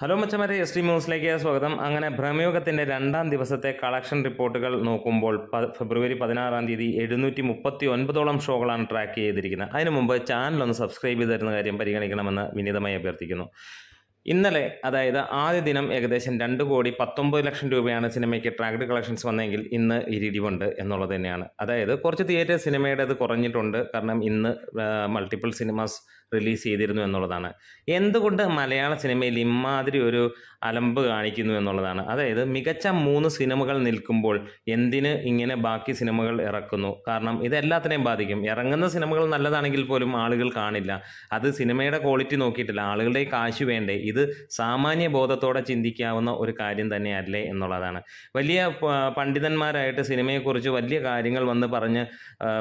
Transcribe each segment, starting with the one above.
hello മച്ചമാരെ S T ന്യൂസിലേക്ക് സ്വാഗതം അങ്ങനെ ഭ്രമയോഗത്തിൻ്റെ രണ്ടാം ദിവസത്തെ കളക്ഷൻ റിപ്പോർട്ടുകൾ നോക്കുമ്പോൾ ഫെബ്രുവരി പതിനാറാം തീയതി എഴുന്നൂറ്റി മുപ്പത്തി ഒൻപതോളം ഷോകളാണ് ട്രാക്ക് ചെയ്തിരിക്കുന്നത് അതിനു മുമ്പ് ചാനൽ ഒന്ന് സബ്സ്ക്രൈബ് തരുന്ന കാര്യം പരിഗണിക്കണമെന്ന് വിനീതമായി അഭ്യർത്ഥിക്കുന്നു ഇന്നലെ അതായത് ആദ്യ ദിനം ഏകദേശം രണ്ട് കോടി പത്തൊമ്പത് ലക്ഷം രൂപയാണ് സിനിമയ്ക്ക് ട്രാക്ഡ് കളക്ഷൻസ് വന്നെങ്കിൽ ഇന്ന് ഇരിടിവുണ്ട് എന്നുള്ളത് തന്നെയാണ് അതായത് കുറച്ച് തിയേറ്റർ സിനിമയുടെ അത് കുറഞ്ഞിട്ടുണ്ട് കാരണം ഇന്ന് മൾട്ടിപ്പിൾ സിനിമാസ് റിലീസ് ചെയ്തിരുന്നു എന്നുള്ളതാണ് എന്തുകൊണ്ട് മലയാള സിനിമയിൽ ഇമാതിരി ഒരു അലമ്പ് കാണിക്കുന്നു എന്നുള്ളതാണ് അതായത് മികച്ച മൂന്ന് സിനിമകൾ നിൽക്കുമ്പോൾ എന്തിന് ഇങ്ങനെ ബാക്കി സിനിമകൾ ഇറക്കുന്നു കാരണം ഇതെല്ലാത്തിനെയും ബാധിക്കും ഇറങ്ങുന്ന സിനിമകൾ നല്ലതാണെങ്കിൽ പോലും ആളുകൾ കാണില്ല അത് സിനിമയുടെ ക്വാളിറ്റി നോക്കിയിട്ടില്ല ആളുകളുടെ കാശ് വേണ്ടേ ഇത് ഇത് സാമാന്യ ബോധത്തോടെ ചിന്തിക്കാവുന്ന ഒരു കാര്യം തന്നെയല്ലേ എന്നുള്ളതാണ് വലിയ പണ്ഡിതന്മാരായിട്ട് സിനിമയെക്കുറിച്ച് വലിയ കാര്യങ്ങൾ വന്ന് പറഞ്ഞ്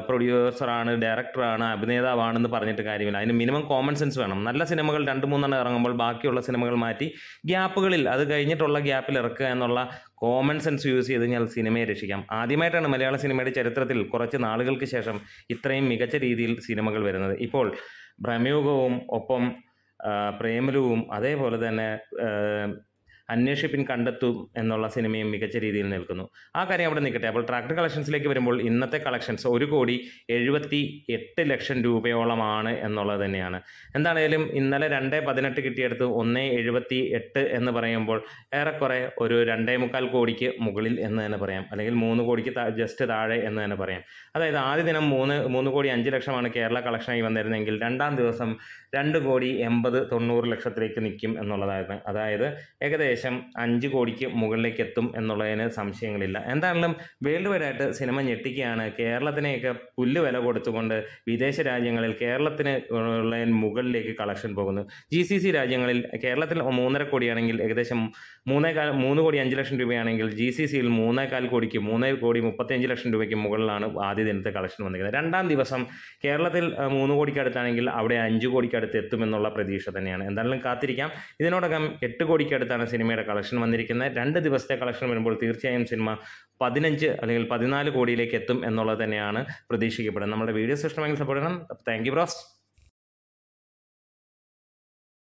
പ്രൊഡ്യൂസറാണ് ഡയറക്ടറാണ് അഭിനേതാവാണെന്ന് പറഞ്ഞിട്ട് കാര്യമില്ല അതിന് മിനിമം കോമൺ സെൻസ് വേണം നല്ല സിനിമകൾ രണ്ട് മൂന്നെണ്ണം ഇറങ്ങുമ്പോൾ ബാക്കിയുള്ള സിനിമകൾ മാറ്റി ഗ്യാപ്പുകളിൽ അത് കഴിഞ്ഞിട്ടുള്ള ഗ്യാപ്പിൽ ഇറക്കുക എന്നുള്ള കോമൺ സെൻസ് യൂസ് ചെയ്ത് കഴിഞ്ഞാൽ സിനിമയെ രക്ഷിക്കാം ആദ്യമായിട്ടാണ് മലയാള സിനിമയുടെ ചരിത്രത്തിൽ കുറച്ച് നാളുകൾക്ക് ശേഷം ഇത്രയും മികച്ച രീതിയിൽ സിനിമകൾ വരുന്നത് ഇപ്പോൾ ഭ്രമയുഗവും ഒപ്പം പ്രേമലുവും അതേപോലെ തന്നെ അന്വേഷിപ്പിൻ കണ്ടെത്തും എന്നുള്ള സിനിമയും മികച്ച രീതിയിൽ നിൽക്കുന്നു ആ കാര്യം അവിടെ നിൽക്കട്ടെ അപ്പോൾ ട്രാക്ടർ കളക്ഷൻസിലേക്ക് വരുമ്പോൾ ഇന്നത്തെ കളക്ഷൻസ് ഒരു കോടി എഴുപത്തി എട്ട് ലക്ഷം രൂപയോളമാണ് എന്നുള്ളത് തന്നെയാണ് എന്താണേലും ഇന്നലെ രണ്ട് പതിനെട്ട് കിട്ടിയെടുത്ത് ഒന്ന് എഴുപത്തി എട്ട് എന്ന് പറയുമ്പോൾ ഏറെക്കുറെ ഒരു രണ്ടേ മുക്കാൽ കോടിക്ക് മുകളിൽ എന്ന് തന്നെ പറയാം അല്ലെങ്കിൽ മൂന്ന് കോടിക്ക് ജസ്റ്റ് താഴെ എന്ന് തന്നെ പറയാം അതായത് ആദ്യ ദിനം മൂന്ന് മൂന്ന് കോടി അഞ്ച് ലക്ഷമാണ് കേരള കളക്ഷനായി വന്നിരുന്നെങ്കിൽ രണ്ടാം ദിവസം രണ്ട് കോടി എൺപത് തൊണ്ണൂറ് ലക്ഷത്തിലേക്ക് നിൽക്കും എന്നുള്ളതായിരുന്നു അതായത് ഏകദേശം ഏകദേശം അഞ്ച് കോടിക്ക് മുകളിലേക്ക് എത്തും എന്നുള്ളതിന് സംശയങ്ങളില്ല എന്തായാലും വേൾഡ് വൈഡായിട്ട് സിനിമ ഞെട്ടിക്കുകയാണ് കേരളത്തിനെയൊക്കെ പുല്ല് വില കൊടുത്തുകൊണ്ട് വിദേശ രാജ്യങ്ങളിൽ കേരളത്തിന് ഉള്ള മുകളിലേക്ക് കളക്ഷൻ പോകുന്നു ജി സി സി രാജ്യങ്ങളിൽ കേരളത്തിൽ മൂന്നര കോടിയാണെങ്കിൽ ഏകദേശം മൂന്നേകാൽ മൂന്ന് കോടി അഞ്ച് ലക്ഷം രൂപയാണെങ്കിൽ ജി സി സിയിൽ മൂന്നേകാൽ കോടിക്ക് മൂന്നേ കോടി മുപ്പത്തിയഞ്ച് ലക്ഷം രൂപയ്ക്ക് മുകളിലാണ് ആദ്യ ദിനത്തെ കളക്ഷൻ വന്നിരിക്കുന്നത് രണ്ടാം ദിവസം കേരളത്തിൽ മൂന്ന് കോടിക്ക് അടുത്താണെങ്കിൽ അവിടെ അഞ്ച് കോടിക്ക് അടുത്ത് എത്തുമെന്നുള്ള പ്രതീക്ഷ തന്നെയാണ് എന്തായാലും കാത്തിരിക്കാം ഇതിനോടകം എട്ട് കോടിക്ക് അടുത്താണ് സിനിമ സിനിമയുടെ കളക്ഷൻ വന്നിരിക്കുന്നത് രണ്ട് ദിവസത്തെ കളക്ഷൻ വരുമ്പോൾ തീർച്ചയായും സിനിമ പതിനഞ്ച് അല്ലെങ്കിൽ പതിനാല് കോടിയിലേക്ക് എത്തും എന്നുള്ളത് തന്നെയാണ് പ്രതീക്ഷിക്കപ്പെടുന്നത് നമ്മുടെ വീഡിയോസ് ഇഷ്ടമെങ്കിൽ സപ്പോർട്ട് ചെയ്യണം താങ്ക് യു ബ്രോസ്